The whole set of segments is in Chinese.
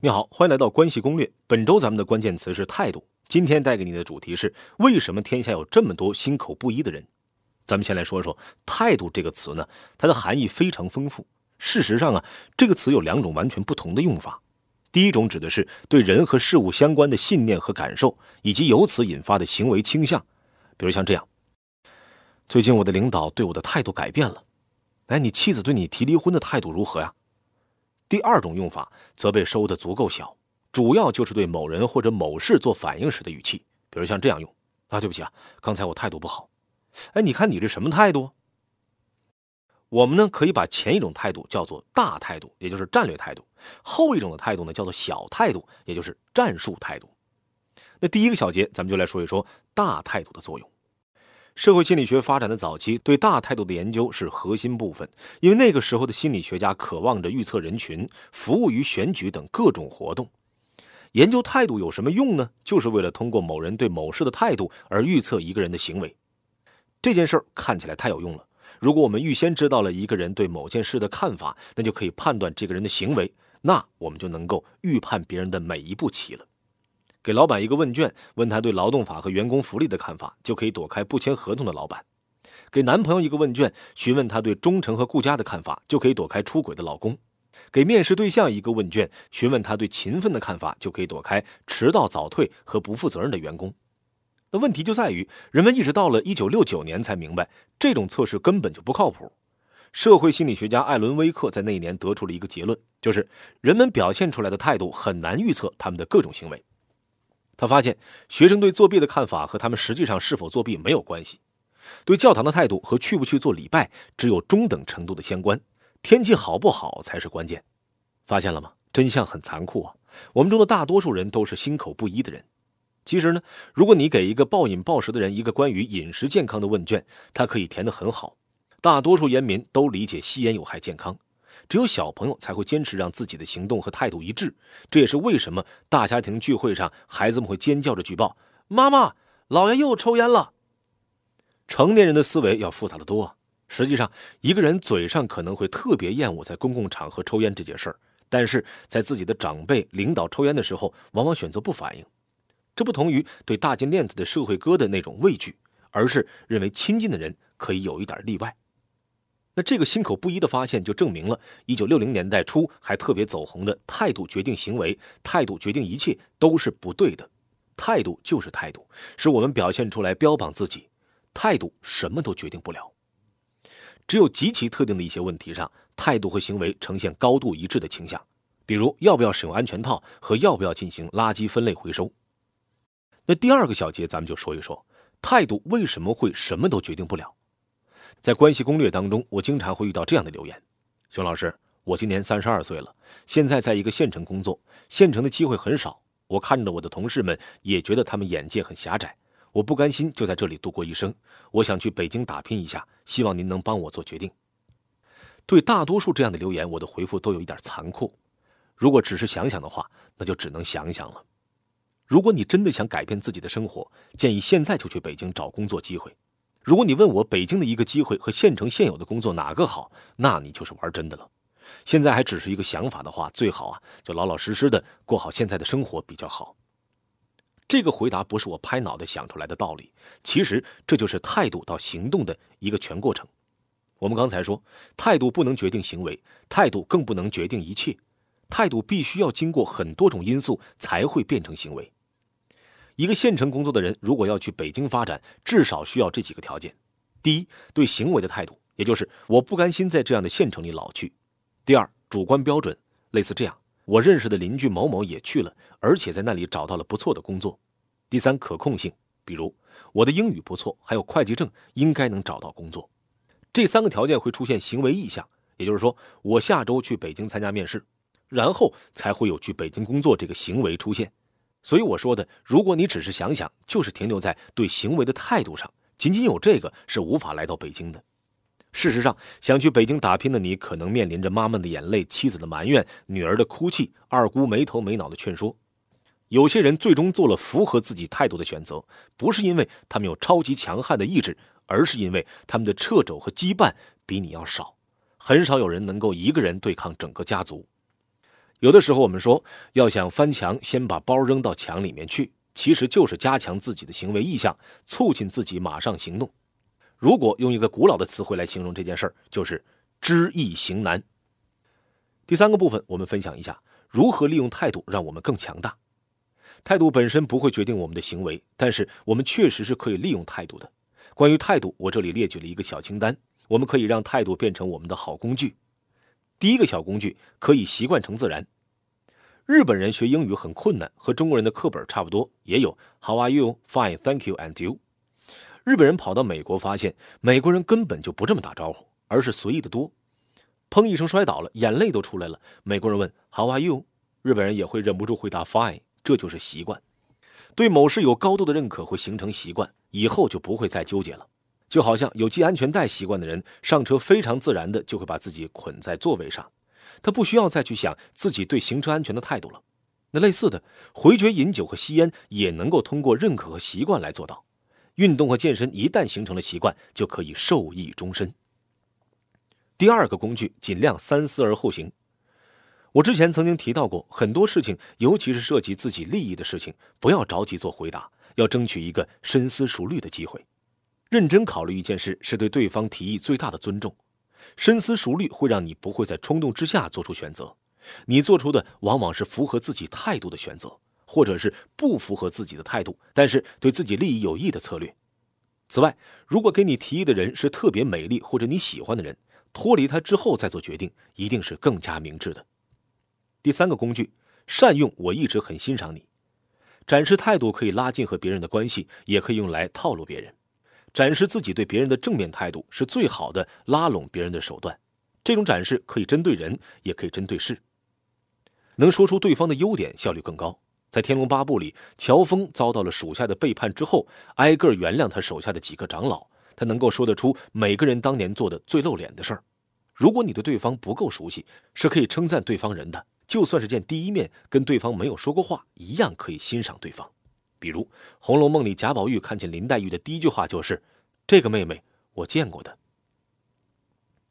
你好，欢迎来到关系攻略。本周咱们的关键词是态度。今天带给你的主题是为什么天下有这么多心口不一的人？咱们先来说说“态度”这个词呢，它的含义非常丰富。事实上啊，这个词有两种完全不同的用法。第一种指的是对人和事物相关的信念和感受，以及由此引发的行为倾向。比如像这样，最近我的领导对我的态度改变了。哎，你妻子对你提离婚的态度如何呀？第二种用法则被收得足够小，主要就是对某人或者某事做反应时的语气，比如像这样用：啊，对不起啊，刚才我态度不好。哎，你看你这什么态度？我们呢可以把前一种态度叫做大态度，也就是战略态度；后一种的态度呢叫做小态度，也就是战术态度。那第一个小节，咱们就来说一说大态度的作用。社会心理学发展的早期，对大态度的研究是核心部分，因为那个时候的心理学家渴望着预测人群，服务于选举等各种活动。研究态度有什么用呢？就是为了通过某人对某事的态度而预测一个人的行为。这件事儿看起来太有用了。如果我们预先知道了一个人对某件事的看法，那就可以判断这个人的行为，那我们就能够预判别人的每一步棋了。给老板一个问卷，问他对劳动法和员工福利的看法，就可以躲开不签合同的老板；给男朋友一个问卷，询问他对忠诚和顾家的看法，就可以躲开出轨的老公；给面试对象一个问卷，询问他对勤奋的看法，就可以躲开迟到早退和不负责任的员工。那问题就在于，人们一直到了1969年才明白这种测试根本就不靠谱。社会心理学家艾伦·威克在那一年得出了一个结论，就是人们表现出来的态度很难预测他们的各种行为。他发现，学生对作弊的看法和他们实际上是否作弊没有关系；对教堂的态度和去不去做礼拜只有中等程度的相关，天气好不好才是关键。发现了吗？真相很残酷啊！我们中的大多数人都是心口不一的人。其实呢，如果你给一个暴饮暴食的人一个关于饮食健康的问卷，他可以填得很好。大多数烟民都理解吸烟有害健康。只有小朋友才会坚持让自己的行动和态度一致，这也是为什么大家庭聚会上孩子们会尖叫着举报妈妈姥爷又抽烟了。成年人的思维要复杂的多。实际上，一个人嘴上可能会特别厌恶在公共场合抽烟这件事儿，但是在自己的长辈领导抽烟的时候，往往选择不反应。这不同于对大金链子的社会哥的那种畏惧，而是认为亲近的人可以有一点例外。那这个心口不一的发现就证明了，一九六零年代初还特别走红的“态度决定行为，态度决定一切”都是不对的。态度就是态度，是我们表现出来标榜自己。态度什么都决定不了，只有极其特定的一些问题上，态度和行为呈现高度一致的倾向，比如要不要使用安全套和要不要进行垃圾分类回收。那第二个小节，咱们就说一说态度为什么会什么都决定不了。在关系攻略当中，我经常会遇到这样的留言：熊老师，我今年三十二岁了，现在在一个县城工作，县城的机会很少。我看着我的同事们，也觉得他们眼界很狭窄。我不甘心就在这里度过一生，我想去北京打拼一下，希望您能帮我做决定。对大多数这样的留言，我的回复都有一点残酷。如果只是想想的话，那就只能想想了。如果你真的想改变自己的生活，建议现在就去北京找工作机会。如果你问我北京的一个机会和县城现有的工作哪个好，那你就是玩真的了。现在还只是一个想法的话，最好啊，就老老实实的过好现在的生活比较好。这个回答不是我拍脑袋想出来的道理，其实这就是态度到行动的一个全过程。我们刚才说，态度不能决定行为，态度更不能决定一切，态度必须要经过很多种因素才会变成行为。一个县城工作的人，如果要去北京发展，至少需要这几个条件：第一，对行为的态度，也就是我不甘心在这样的县城里老去；第二，主观标准，类似这样，我认识的邻居某某也去了，而且在那里找到了不错的工作；第三，可控性，比如我的英语不错，还有会计证，应该能找到工作。这三个条件会出现行为意向，也就是说，我下周去北京参加面试，然后才会有去北京工作这个行为出现。所以我说的，如果你只是想想，就是停留在对行为的态度上，仅仅有这个是无法来到北京的。事实上，想去北京打拼的你，可能面临着妈妈的眼泪、妻子的埋怨、女儿的哭泣、二姑没头没脑的劝说。有些人最终做了符合自己态度的选择，不是因为他们有超级强悍的意志，而是因为他们的掣肘和羁绊比你要少。很少有人能够一个人对抗整个家族。有的时候，我们说要想翻墙，先把包扔到墙里面去，其实就是加强自己的行为意向，促进自己马上行动。如果用一个古老的词汇来形容这件事儿，就是“知易行难”。第三个部分，我们分享一下如何利用态度让我们更强大。态度本身不会决定我们的行为，但是我们确实是可以利用态度的。关于态度，我这里列举了一个小清单，我们可以让态度变成我们的好工具。第一个小工具可以习惯成自然。日本人学英语很困难，和中国人的课本差不多，也有 “How are you? Fine, thank you, and you?” 日本人跑到美国，发现美国人根本就不这么打招呼，而是随意的多。砰一声摔倒了，眼泪都出来了。美国人问 “How are you?” 日本人也会忍不住回答 “Fine”，这就是习惯。对某事有高度的认可，会形成习惯，以后就不会再纠结了。就好像有系安全带习惯的人上车非常自然的就会把自己捆在座位上，他不需要再去想自己对行车安全的态度了。那类似的，回绝饮酒和吸烟也能够通过认可和习惯来做到。运动和健身一旦形成了习惯，就可以受益终身。第二个工具，尽量三思而后行。我之前曾经提到过，很多事情，尤其是涉及自己利益的事情，不要着急做回答，要争取一个深思熟虑的机会。认真考虑一件事是对对方提议最大的尊重，深思熟虑会让你不会在冲动之下做出选择，你做出的往往是符合自己态度的选择，或者是不符合自己的态度，但是对自己利益有益的策略。此外，如果给你提议的人是特别美丽或者你喜欢的人，脱离他之后再做决定，一定是更加明智的。第三个工具，善用我一直很欣赏你，展示态度可以拉近和别人的关系，也可以用来套路别人。展示自己对别人的正面态度是最好的拉拢别人的手段。这种展示可以针对人，也可以针对事。能说出对方的优点，效率更高。在《天龙八部》里，乔峰遭到了属下的背叛之后，挨个原谅他手下的几个长老。他能够说得出每个人当年做的最露脸的事儿。如果你对对方不够熟悉，是可以称赞对方人的。就算是见第一面，跟对方没有说过话，一样可以欣赏对方。比如《红楼梦》里，贾宝玉看见林黛玉的第一句话就是：“这个妹妹，我见过的。”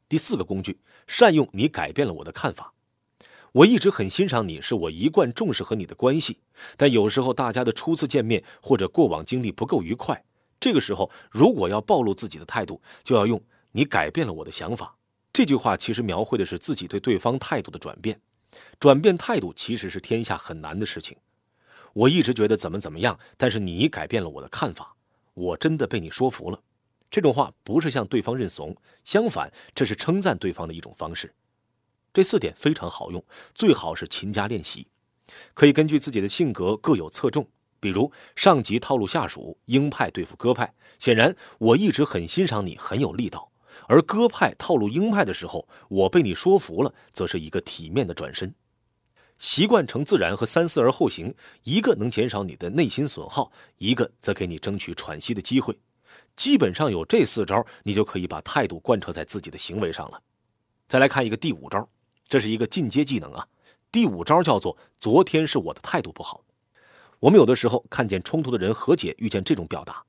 第四个工具，善用你改变了我的看法。我一直很欣赏你，是我一贯重视和你的关系。但有时候大家的初次见面或者过往经历不够愉快，这个时候如果要暴露自己的态度，就要用“你改变了我的想法”这句话。其实描绘的是自己对对方态度的转变。转变态度其实是天下很难的事情。我一直觉得怎么怎么样，但是你改变了我的看法，我真的被你说服了。这种话不是向对方认怂，相反，这是称赞对方的一种方式。这四点非常好用，最好是勤加练习，可以根据自己的性格各有侧重。比如上级套路下属，鹰派对付鸽派。显然，我一直很欣赏你，很有力道。而鸽派套路鹰派的时候，我被你说服了，则是一个体面的转身。习惯成自然和三思而后行，一个能减少你的内心损耗，一个则给你争取喘息的机会。基本上有这四招，你就可以把态度贯彻在自己的行为上了。再来看一个第五招，这是一个进阶技能啊。第五招叫做“昨天是我的态度不好”。我们有的时候看见冲突的人和解，遇见这种表达，“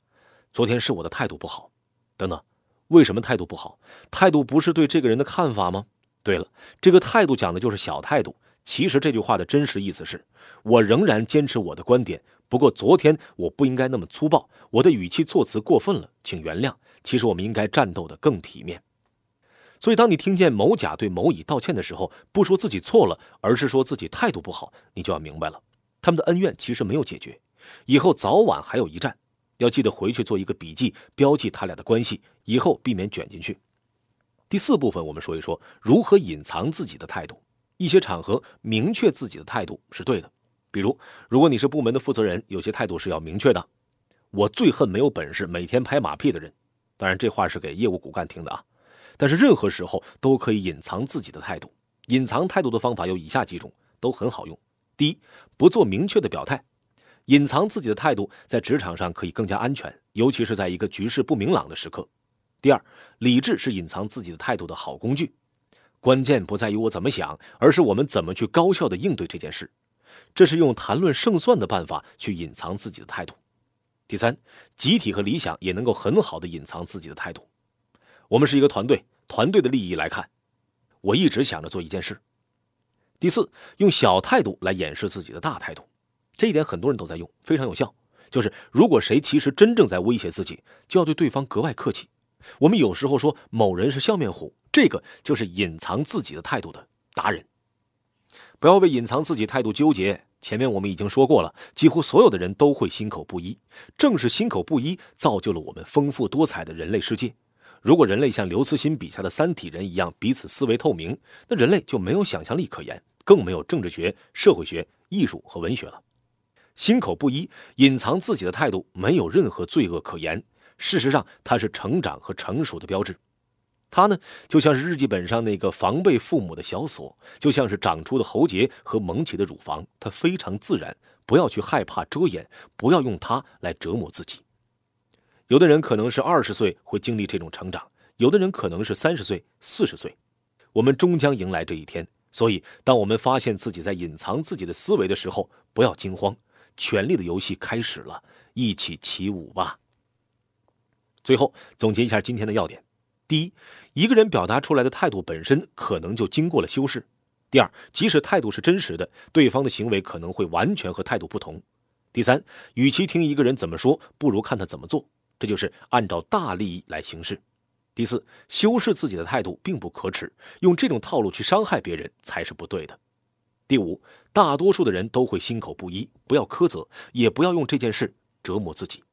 昨天是我的态度不好”等等。为什么态度不好？态度不是对这个人的看法吗？对了，这个态度讲的就是小态度。其实这句话的真实意思是，我仍然坚持我的观点。不过昨天我不应该那么粗暴，我的语气措辞过分了，请原谅。其实我们应该战斗得更体面。所以，当你听见某甲对某乙道歉的时候，不说自己错了，而是说自己态度不好，你就要明白了，他们的恩怨其实没有解决，以后早晚还有一战。要记得回去做一个笔记，标记他俩的关系，以后避免卷进去。第四部分，我们说一说如何隐藏自己的态度。一些场合明确自己的态度是对的，比如如果你是部门的负责人，有些态度是要明确的。我最恨没有本事每天拍马屁的人，当然这话是给业务骨干听的啊。但是任何时候都可以隐藏自己的态度，隐藏态度的方法有以下几种，都很好用。第一，不做明确的表态，隐藏自己的态度在职场上可以更加安全，尤其是在一个局势不明朗的时刻。第二，理智是隐藏自己的态度的好工具。关键不在于我怎么想，而是我们怎么去高效的应对这件事。这是用谈论胜算的办法去隐藏自己的态度。第三，集体和理想也能够很好的隐藏自己的态度。我们是一个团队，团队的利益来看，我一直想着做一件事。第四，用小态度来掩饰自己的大态度，这一点很多人都在用，非常有效。就是如果谁其实真正在威胁自己，就要对对方格外客气。我们有时候说某人是笑面虎，这个就是隐藏自己的态度的达人。不要为隐藏自己态度纠结。前面我们已经说过了，几乎所有的人都会心口不一，正是心口不一造就了我们丰富多彩的人类世界。如果人类像刘慈欣笔下的三体人一样彼此思维透明，那人类就没有想象力可言，更没有政治学、社会学、艺术和文学了。心口不一、隐藏自己的态度，没有任何罪恶可言。事实上，它是成长和成熟的标志。它呢，就像是日记本上那个防备父母的小锁，就像是长出的喉结和萌起的乳房。它非常自然，不要去害怕遮掩，不要用它来折磨自己。有的人可能是二十岁会经历这种成长，有的人可能是三十岁、四十岁。我们终将迎来这一天。所以，当我们发现自己在隐藏自己的思维的时候，不要惊慌。权力的游戏开始了，一起起舞吧。最后总结一下今天的要点：第一，一个人表达出来的态度本身可能就经过了修饰；第二，即使态度是真实的，对方的行为可能会完全和态度不同；第三，与其听一个人怎么说，不如看他怎么做，这就是按照大利益来行事；第四，修饰自己的态度并不可耻，用这种套路去伤害别人才是不对的；第五，大多数的人都会心口不一，不要苛责，也不要用这件事折磨自己。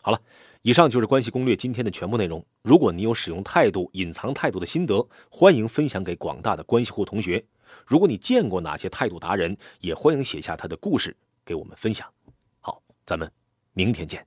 好了。以上就是关系攻略今天的全部内容。如果你有使用态度、隐藏态度的心得，欢迎分享给广大的关系户同学。如果你见过哪些态度达人，也欢迎写下他的故事给我们分享。好，咱们明天见。